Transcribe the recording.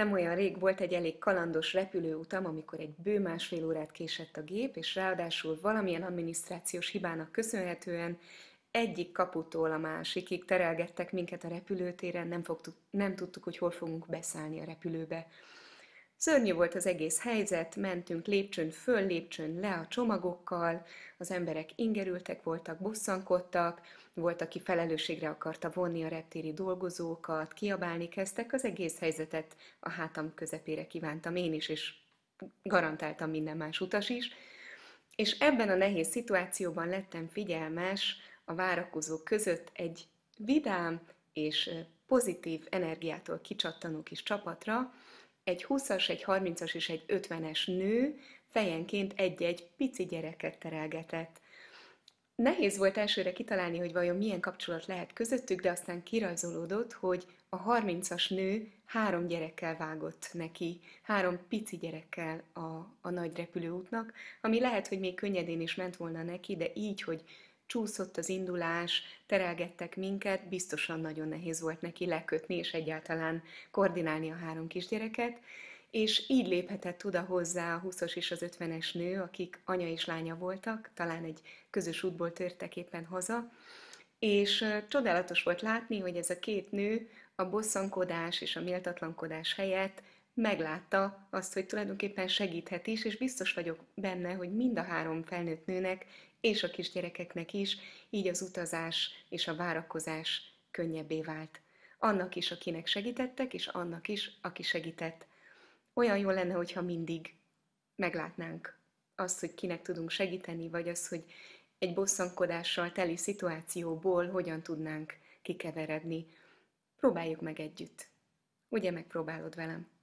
Nem olyan rég volt egy elég kalandos repülőutam, amikor egy bő másfél órát késett a gép, és ráadásul valamilyen adminisztrációs hibának köszönhetően egyik kaputól a másikig terelgettek minket a repülőtéren, nem, fogtuk, nem tudtuk, hogy hol fogunk beszállni a repülőbe. Szörnyű volt az egész helyzet, mentünk lépcsőn föl, lépcsőn le a csomagokkal, az emberek ingerültek voltak, bosszankodtak, volt, aki felelősségre akarta vonni a reptéri dolgozókat, kiabálni kezdtek, az egész helyzetet a hátam közepére kívántam én is, és garantáltam minden más utas is. És ebben a nehéz szituációban lettem figyelmes a várakozók között egy vidám és pozitív energiától kicsattanó kis csapatra, egy 20-as, egy 30-as és egy 50-es nő fejenként egy-egy pici gyereket terelgetett. Nehéz volt elsőre kitalálni, hogy vajon milyen kapcsolat lehet közöttük, de aztán kirajzolódott, hogy a 30-as nő három gyerekkel vágott neki, három pici gyerekkel a, a nagy repülőútnak, ami lehet, hogy még könnyedén is ment volna neki, de így, hogy csúszott az indulás, terelgettek minket, biztosan nagyon nehéz volt neki lekötni és egyáltalán koordinálni a három kisgyereket, és így léphetett oda hozzá a 20-as és az 50-es nő, akik anya és lánya voltak, talán egy közös útból törtek éppen haza, és csodálatos volt látni, hogy ez a két nő a bosszankodás és a méltatlankodás helyett meglátta azt, hogy tulajdonképpen segíthet is, és biztos vagyok benne, hogy mind a három felnőtt nőnek és a kisgyerekeknek is így az utazás és a várakozás könnyebbé vált. Annak is, akinek segítettek, és annak is, aki segített. Olyan jó lenne, hogyha mindig meglátnánk azt, hogy kinek tudunk segíteni, vagy az, hogy egy bosszankodással teli szituációból hogyan tudnánk kikeveredni. Próbáljuk meg együtt. Ugye megpróbálod velem?